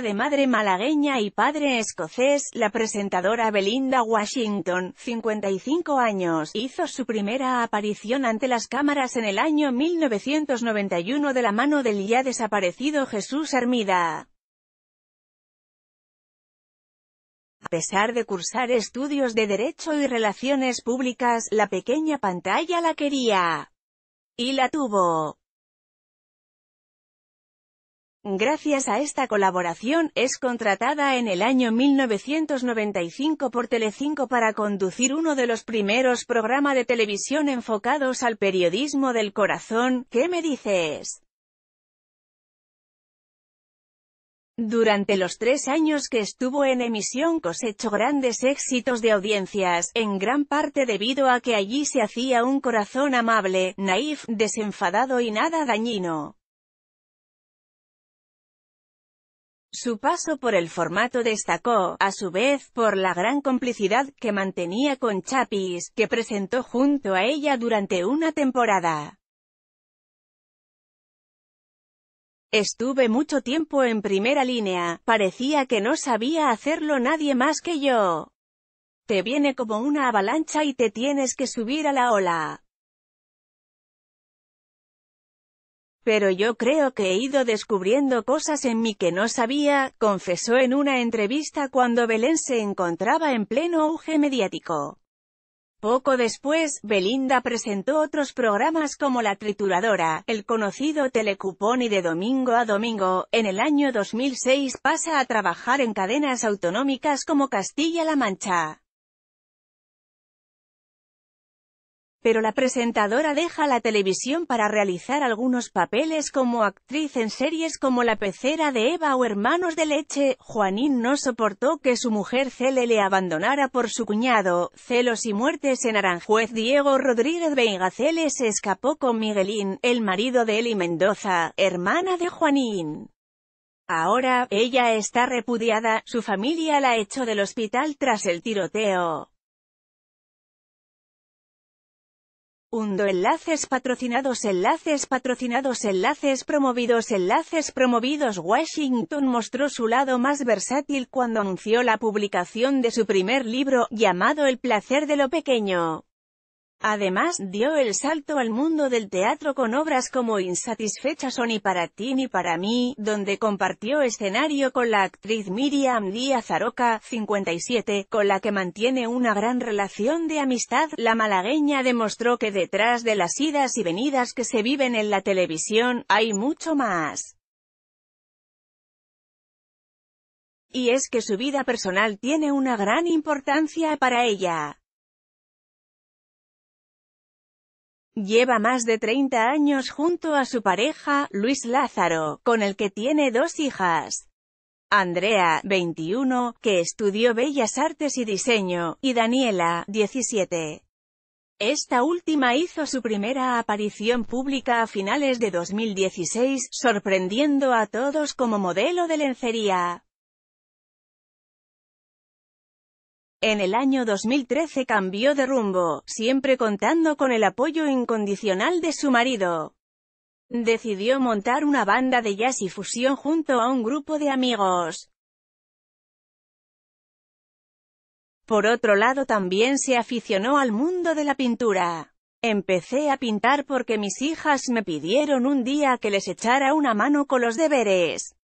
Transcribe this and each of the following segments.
de madre malagueña y padre escocés, la presentadora Belinda Washington, 55 años, hizo su primera aparición ante las cámaras en el año 1991 de la mano del ya desaparecido Jesús Hermida. A pesar de cursar estudios de Derecho y Relaciones Públicas, la pequeña pantalla la quería. Y la tuvo. Gracias a esta colaboración, es contratada en el año 1995 por Telecinco para conducir uno de los primeros programas de televisión enfocados al periodismo del corazón, ¿Qué me dices? Durante los tres años que estuvo en emisión cosechó grandes éxitos de audiencias, en gran parte debido a que allí se hacía un corazón amable, naif, desenfadado y nada dañino. Su paso por el formato destacó, a su vez, por la gran complicidad que mantenía con Chapis, que presentó junto a ella durante una temporada. Estuve mucho tiempo en primera línea, parecía que no sabía hacerlo nadie más que yo. Te viene como una avalancha y te tienes que subir a la ola. Pero yo creo que he ido descubriendo cosas en mí que no sabía, confesó en una entrevista cuando Belén se encontraba en pleno auge mediático. Poco después, Belinda presentó otros programas como La Trituradora, el conocido Telecupón y De Domingo a Domingo. En el año 2006 pasa a trabajar en cadenas autonómicas como Castilla-La Mancha. pero la presentadora deja la televisión para realizar algunos papeles como actriz en series como La pecera de Eva o Hermanos de leche. Juanín no soportó que su mujer Cele le abandonara por su cuñado, celos y muertes en Aranjuez. Diego Rodríguez Veiga se escapó con Miguelín, el marido de Eli Mendoza, hermana de Juanín. Ahora, ella está repudiada, su familia la echó del hospital tras el tiroteo. Undo enlaces patrocinados enlaces patrocinados enlaces promovidos enlaces promovidos Washington mostró su lado más versátil cuando anunció la publicación de su primer libro, llamado El placer de lo pequeño. Además, dio el salto al mundo del teatro con obras como Insatisfecha son y para ti ni para mí, donde compartió escenario con la actriz Miriam Díaz Aroca, 57, con la que mantiene una gran relación de amistad. La malagueña demostró que detrás de las idas y venidas que se viven en la televisión, hay mucho más. Y es que su vida personal tiene una gran importancia para ella. Lleva más de 30 años junto a su pareja, Luis Lázaro, con el que tiene dos hijas. Andrea, 21, que estudió Bellas Artes y Diseño, y Daniela, 17. Esta última hizo su primera aparición pública a finales de 2016, sorprendiendo a todos como modelo de lencería. En el año 2013 cambió de rumbo, siempre contando con el apoyo incondicional de su marido. Decidió montar una banda de jazz y fusión junto a un grupo de amigos. Por otro lado también se aficionó al mundo de la pintura. Empecé a pintar porque mis hijas me pidieron un día que les echara una mano con los deberes.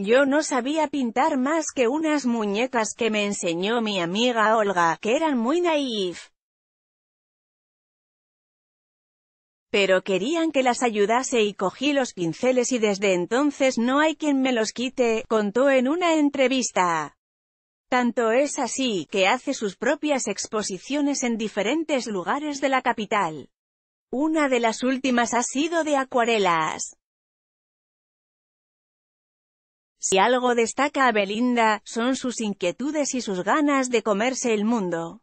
Yo no sabía pintar más que unas muñecas que me enseñó mi amiga Olga, que eran muy naif. Pero querían que las ayudase y cogí los pinceles y desde entonces no hay quien me los quite, contó en una entrevista. Tanto es así, que hace sus propias exposiciones en diferentes lugares de la capital. Una de las últimas ha sido de acuarelas. Si algo destaca a Belinda, son sus inquietudes y sus ganas de comerse el mundo.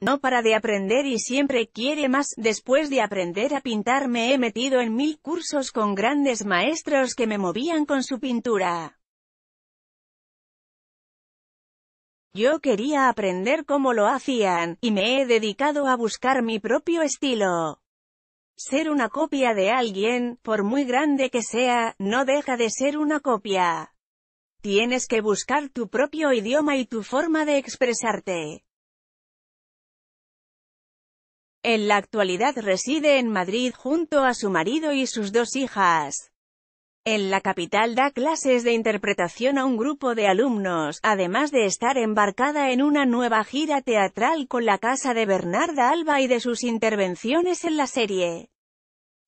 No para de aprender y siempre quiere más, después de aprender a pintar me he metido en mil cursos con grandes maestros que me movían con su pintura. Yo quería aprender cómo lo hacían, y me he dedicado a buscar mi propio estilo. Ser una copia de alguien, por muy grande que sea, no deja de ser una copia. Tienes que buscar tu propio idioma y tu forma de expresarte. En la actualidad reside en Madrid junto a su marido y sus dos hijas. En la capital da clases de interpretación a un grupo de alumnos, además de estar embarcada en una nueva gira teatral con la casa de Bernarda Alba y de sus intervenciones en la serie.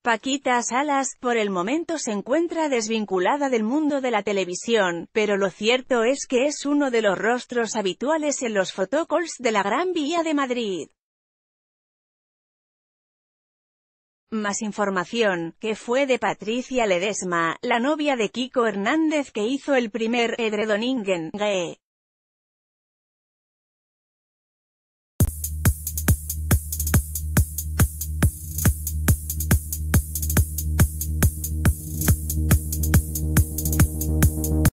Paquita Salas, por el momento se encuentra desvinculada del mundo de la televisión, pero lo cierto es que es uno de los rostros habituales en los fotocalls de la Gran Vía de Madrid. Más información, que fue de Patricia Ledesma, la novia de Kiko Hernández que hizo el primer Edredoningen,